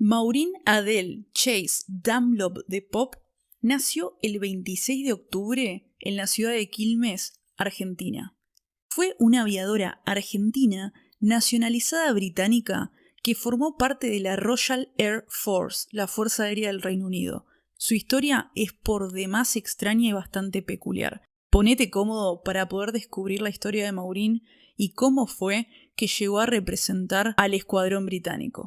Maureen Adele Chase Dunlop de Pop nació el 26 de octubre en la ciudad de Quilmes, Argentina. Fue una aviadora argentina nacionalizada británica que formó parte de la Royal Air Force, la Fuerza Aérea del Reino Unido. Su historia es por demás extraña y bastante peculiar. Ponete cómodo para poder descubrir la historia de Maureen y cómo fue que llegó a representar al escuadrón británico.